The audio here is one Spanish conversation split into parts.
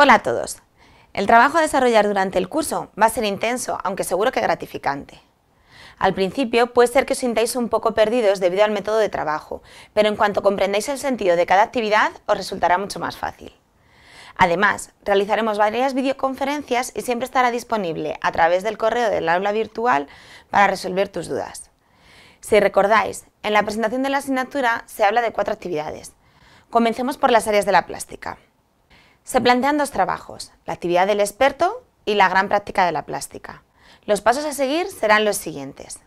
Hola a todos. El trabajo a desarrollar durante el curso va a ser intenso, aunque seguro que gratificante. Al principio puede ser que os sintáis un poco perdidos debido al método de trabajo, pero en cuanto comprendáis el sentido de cada actividad os resultará mucho más fácil. Además, realizaremos varias videoconferencias y siempre estará disponible a través del correo del aula virtual para resolver tus dudas. Si recordáis, en la presentación de la asignatura se habla de cuatro actividades. Comencemos por las áreas de la plástica. Se plantean dos trabajos, la actividad del experto y la gran práctica de la plástica. Los pasos a seguir serán los siguientes.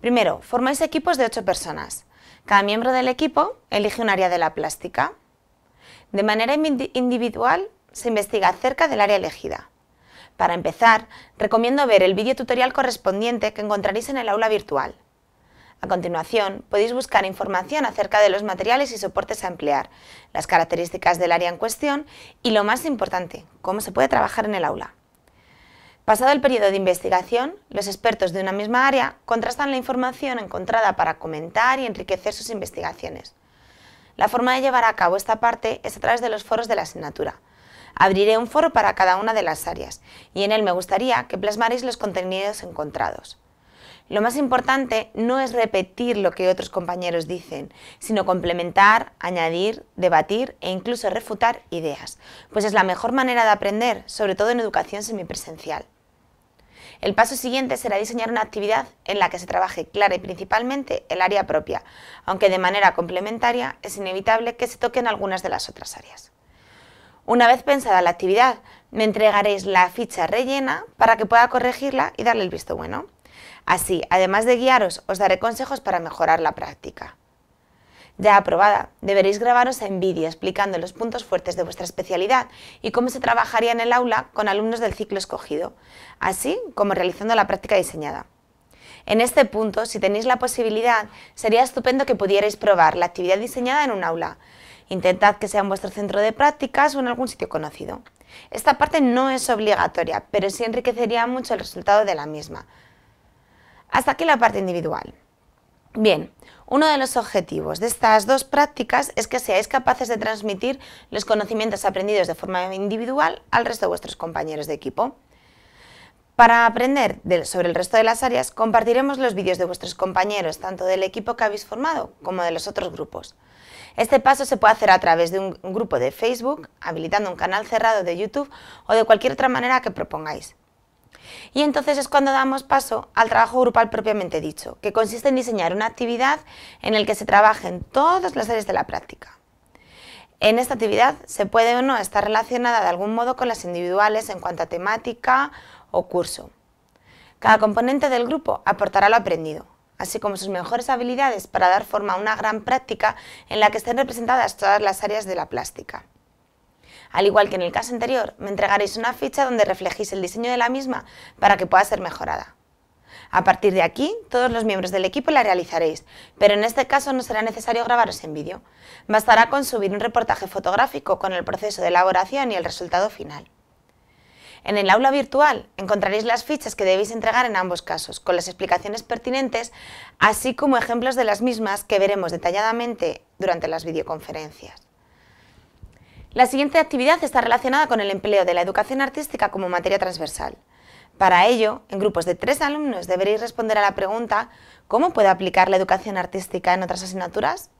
Primero, formáis equipos de 8 personas. Cada miembro del equipo elige un área de la plástica. De manera individual, se investiga acerca del área elegida. Para empezar, recomiendo ver el vídeo tutorial correspondiente que encontraréis en el aula virtual. A continuación, podéis buscar información acerca de los materiales y soportes a emplear, las características del área en cuestión y, lo más importante, cómo se puede trabajar en el aula. Pasado el periodo de investigación, los expertos de una misma área contrastan la información encontrada para comentar y enriquecer sus investigaciones. La forma de llevar a cabo esta parte es a través de los foros de la asignatura. Abriré un foro para cada una de las áreas y en él me gustaría que plasmaréis los contenidos encontrados. Lo más importante no es repetir lo que otros compañeros dicen, sino complementar, añadir, debatir e incluso refutar ideas, pues es la mejor manera de aprender, sobre todo en educación semipresencial. El paso siguiente será diseñar una actividad en la que se trabaje clara y principalmente el área propia, aunque de manera complementaria es inevitable que se toquen algunas de las otras áreas. Una vez pensada la actividad, me entregaréis la ficha rellena para que pueda corregirla y darle el visto bueno. Así, además de guiaros, os daré consejos para mejorar la práctica. Ya aprobada, deberéis grabaros en vídeo explicando los puntos fuertes de vuestra especialidad y cómo se trabajaría en el aula con alumnos del ciclo escogido, así como realizando la práctica diseñada. En este punto, si tenéis la posibilidad, sería estupendo que pudierais probar la actividad diseñada en un aula. Intentad que sea en vuestro centro de prácticas o en algún sitio conocido. Esta parte no es obligatoria, pero sí enriquecería mucho el resultado de la misma. Hasta aquí la parte individual. Bien, uno de los objetivos de estas dos prácticas es que seáis capaces de transmitir los conocimientos aprendidos de forma individual al resto de vuestros compañeros de equipo. Para aprender sobre el resto de las áreas, compartiremos los vídeos de vuestros compañeros, tanto del equipo que habéis formado como de los otros grupos. Este paso se puede hacer a través de un grupo de Facebook, habilitando un canal cerrado de YouTube o de cualquier otra manera que propongáis. Y entonces es cuando damos paso al trabajo grupal propiamente dicho, que consiste en diseñar una actividad en la que se trabajen todas las áreas de la práctica. En esta actividad se puede o no estar relacionada de algún modo con las individuales en cuanto a temática o curso. Cada componente del grupo aportará lo aprendido, así como sus mejores habilidades para dar forma a una gran práctica en la que estén representadas todas las áreas de la plástica. Al igual que en el caso anterior, me entregaréis una ficha donde reflejéis el diseño de la misma para que pueda ser mejorada. A partir de aquí, todos los miembros del equipo la realizaréis, pero en este caso no será necesario grabaros en vídeo. Bastará con subir un reportaje fotográfico con el proceso de elaboración y el resultado final. En el aula virtual encontraréis las fichas que debéis entregar en ambos casos, con las explicaciones pertinentes, así como ejemplos de las mismas que veremos detalladamente durante las videoconferencias. La siguiente actividad está relacionada con el empleo de la educación artística como materia transversal. Para ello, en grupos de tres alumnos deberéis responder a la pregunta ¿Cómo puedo aplicar la educación artística en otras asignaturas?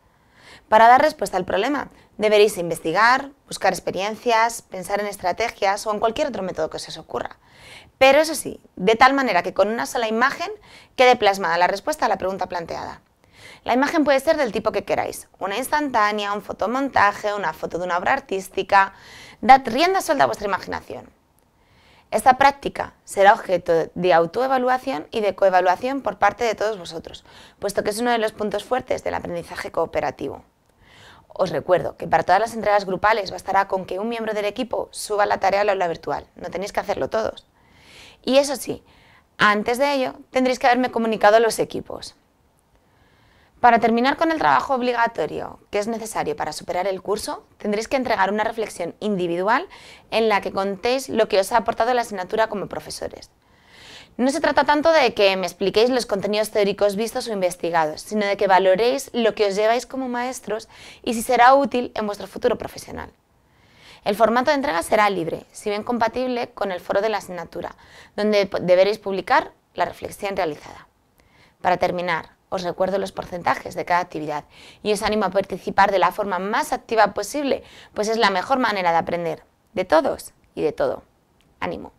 Para dar respuesta al problema, deberéis investigar, buscar experiencias, pensar en estrategias o en cualquier otro método que se os ocurra. Pero eso sí, de tal manera que con una sola imagen quede plasmada la respuesta a la pregunta planteada. La imagen puede ser del tipo que queráis, una instantánea, un fotomontaje, una foto de una obra artística. Dad rienda suelta a vuestra imaginación. Esta práctica será objeto de autoevaluación y de coevaluación por parte de todos vosotros, puesto que es uno de los puntos fuertes del aprendizaje cooperativo. Os recuerdo que para todas las entregas grupales bastará con que un miembro del equipo suba la tarea la aula virtual, no tenéis que hacerlo todos. Y eso sí, antes de ello tendréis que haberme comunicado a los equipos. Para terminar con el trabajo obligatorio que es necesario para superar el curso, tendréis que entregar una reflexión individual en la que contéis lo que os ha aportado la asignatura como profesores. No se trata tanto de que me expliquéis los contenidos teóricos vistos o investigados, sino de que valoréis lo que os lleváis como maestros y si será útil en vuestro futuro profesional. El formato de entrega será libre, si bien compatible con el foro de la asignatura, donde deberéis publicar la reflexión realizada. Para terminar, os recuerdo los porcentajes de cada actividad y os animo a participar de la forma más activa posible, pues es la mejor manera de aprender, de todos y de todo. ¡Ánimo!